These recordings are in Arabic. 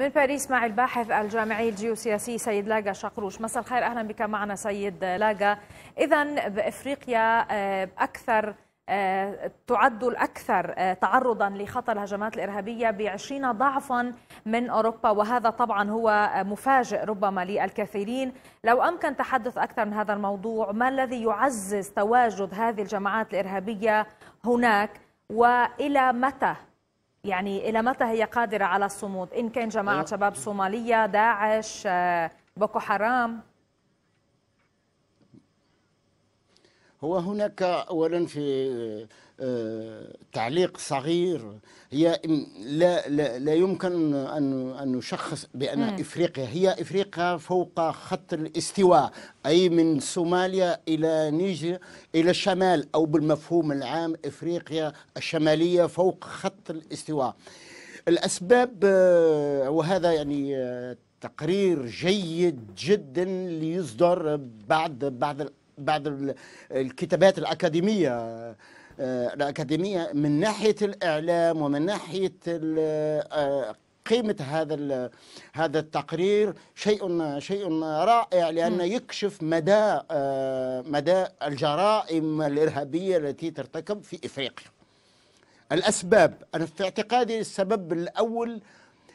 من باريس مع الباحث الجامعي الجيوسياسي سيد لاقا شقروش مساء الخير أهلا بك معنا سيد لاقا إذا بإفريقيا آه، أكثر آه، تعد الأكثر آه، تعرضا لخطر الهجمات الإرهابية ب 20 ضعفا من أوروبا وهذا طبعا هو مفاجئ ربما للكثيرين لو أمكن تحدث أكثر من هذا الموضوع ما الذي يعزز تواجد هذه الجماعات الإرهابية هناك وإلى متى يعني إلى متى هي قادرة على الصمود إن كان جماعة أيوة. شباب صومالية داعش آه، بوكو حرام هو هناك أولا في آه، آه، تعليق صغير هي لا لا, لا يمكن ان ان نشخص بان مم. افريقيا هي افريقيا فوق خط الاستواء اي من صوماليا الى نيجر الى الشمال او بالمفهوم العام افريقيا الشماليه فوق خط الاستواء الاسباب آه، وهذا يعني آه، تقرير جيد جدا ليصدر بعد بعد بعد الكتابات الاكاديميه آه، الأكاديمية من ناحية الإعلام ومن ناحية آه، قيمة هذا هذا التقرير شيء شيء رائع لأنه يكشف مدى آه، مدى الجرائم الإرهابية التي ترتكب في إفريقيا. الأسباب أنا في اعتقادي السبب الأول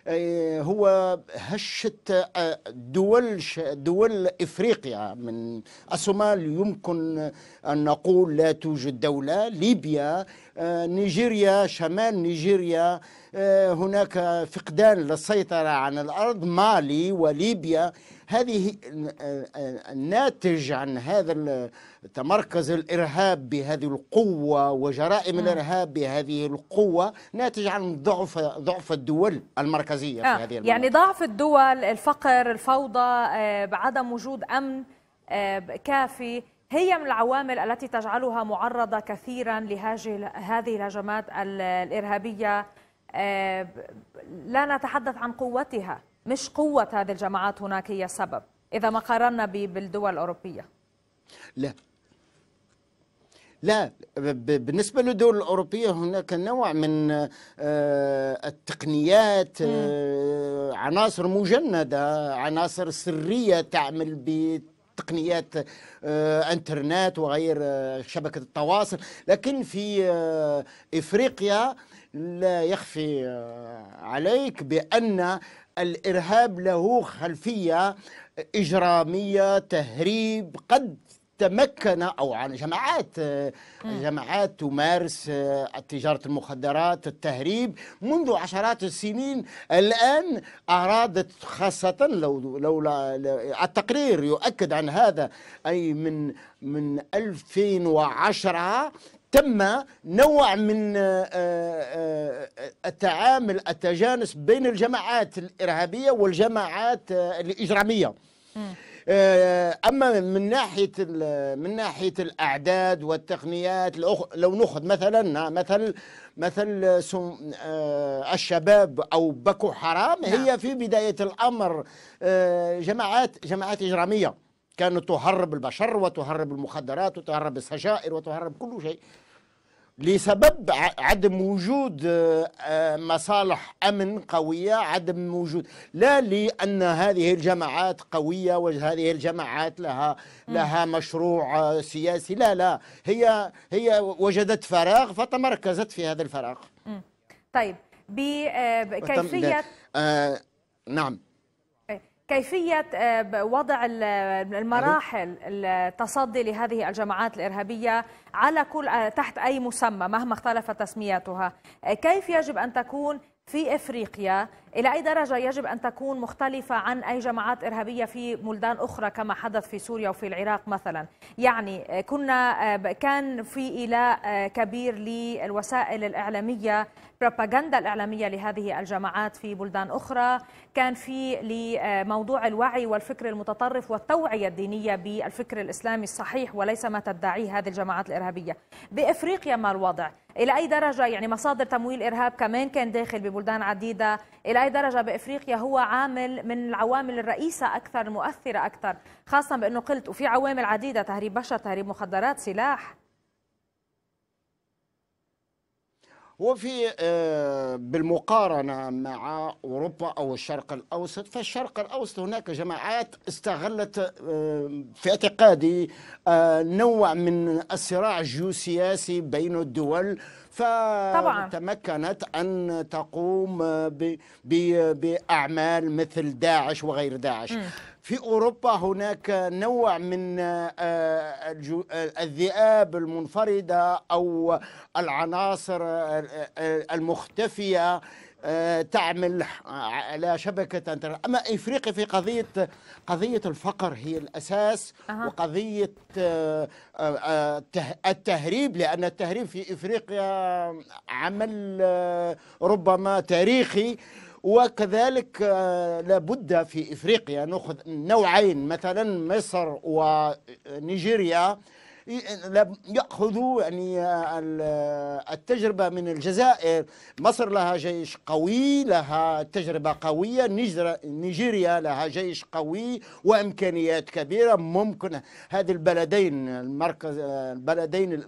آه، هو هشت آه، دول دول افريقيا من الصومال يمكن ان نقول لا توجد دوله ليبيا آه، نيجيريا شمال نيجيريا آه، هناك فقدان للسيطرة عن الأرض مالي وليبيا هذه آه، آه، الناتج عن هذا تمركز الإرهاب بهذه القوة وجرائم نعم. الإرهاب بهذه القوة ناتج عن ضعف ضعف الدول المركزية في هذه المنطقة. يعني ضعف الدول الفقر الفوضى بعدم وجود أمن كافي هي من العوامل التي تجعلها معرضة كثيرا لهذه الهجمات الإرهابية آه، لا نتحدث عن قوتها مش قوة هذه الجماعات هناك هي السبب إذا ما قارنا بالدول الأوروبية لا لا بالنسبة للدول الأوروبية هناك نوع من آه، التقنيات آه، عناصر مجندة عناصر سرية تعمل تقنيات انترنت وغير شبكه التواصل لكن في افريقيا لا يخفي آه، عليك بأن الإرهاب له خلفية إجرامية تهريب قد تمكن او عن جماعات آه، جماعات تمارس آه، تجاره المخدرات التهريب منذ عشرات السنين الان ارادت خاصه لو لولا التقرير يؤكد عن هذا اي من من 2010 تم نوع من آه، آه، آه، التعامل التجانس بين الجماعات الإرهابية والجماعات الإجرامية اما من ناحيه من ناحيه الاعداد والتقنيات لو ناخذ مثلا مثل مثل الشباب او بكو حرام نعم. هي في بدايه الامر جماعات جماعات اجراميه كانت تهرب البشر وتهرب المخدرات وتهرب السجائر وتهرب كل شيء لسبب عدم وجود آه، آه، مصالح امن قويه عدم وجود لا لان هذه الجماعات قويه وهذه الجماعات لها لها مشروع آه، سياسي لا لا هي هي وجدت فراغ فتمركزت في هذا الفراغ طيب بكيفيه آه نعم كيفية آه، وضع المراحل التصدي لهذه الجماعات الإرهابية على كل آه، تحت أي مسمى مهما اختلفت تسمياتها آه، كيف يجب أن تكون في إفريقيا إلى أي درجة يجب أن تكون مختلفة عن أي جماعات إرهابية في بلدان أخرى كما حدث في سوريا وفي العراق مثلا يعني آه، كنا آه، كان في إيلاء آه، كبير للوسائل الإعلامية بروباغندا الإعلامية لهذه الجماعات في بلدان أخرى كان في لموضوع الوعي والفكر المتطرف والتوعية الدينية بالفكر الإسلامي الصحيح وليس ما تدعيه هذه الجماعات الإرهابية بإفريقيا ما الوضع إلى أي درجة يعني مصادر تمويل إرهاب كمان كان داخل ببلدان عديدة إلى لأي درجة بإفريقيا هو عامل من العوامل الرئيسة أكثر المؤثرة أكثر خاصة بأنه قلت وفي عوامل عديدة تهريب بشر تهريب مخدرات سلاح وفي آه، بالمقارنة مع أوروبا أو الشرق الأوسط فالشرق الأوسط هناك جماعات استغلت آه، في اعتقادي آه، نوع من الصراع الجيوسياسي بين الدول فتمكنت أن تقوم بأعمال مثل داعش وغير داعش م. في أوروبا هناك نوع من آه، آه، الذئاب المنفردة أو العناصر آه، المختفية تعمل على شبكة انترنت أما إفريقيا في قضية قضية الفقر هي الأساس وقضية التهريب لأن التهريب في إفريقيا عمل ربما تاريخي وكذلك آه، لابد في إفريقيا نأخذ نوعين مثلا مصر ونيجيريا إيه، ياخذوا يعني آه، آه، التجربه من الجزائر مصر لها جيش قوي لها تجربه قويه نيجيريا لها جيش قوي وامكانيات كبيره ممكن هذه البلدين المركز آه، البلدين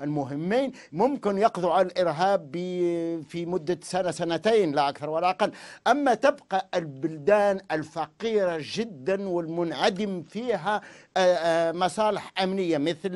المهمين ممكن يقضوا على الارهاب في مده سنه سنتين لا اكثر ولا اقل اما تبقى البلدان الفقيره جدا والمنعدم فيها مصالح امنيه مثل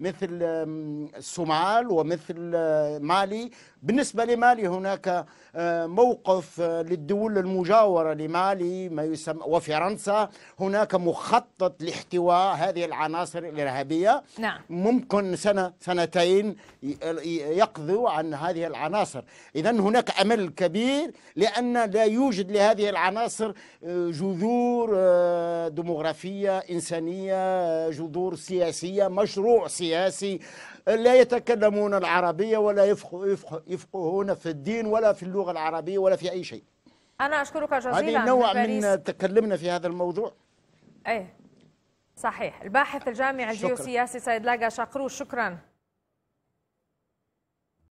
مثل الصومال ومثل آه، مالي بالنسبة لمالي هناك آه، موقف آه، للدول المجاورة لمالي ما يسمى وفرنسا هناك مخطط لاحتواء هذه العناصر الإرهابية نعم. ممكن سنة سنتين يقضوا عن هذه العناصر إذا هناك أمل كبير لأن لا يوجد لهذه العناصر جذور ديموغرافية إنسانية جذور سياسية مشروع سياسي السياسي لا يتكلمون العربية ولا يفقهون في الدين ولا في اللغة العربية ولا في أي شيء أنا أشكرك جزيلا هذه نوع من, من تكلمنا في هذا الموضوع أيه صحيح الباحث الجامعي الجيوسياسي سيد لاجا شقروش شكرا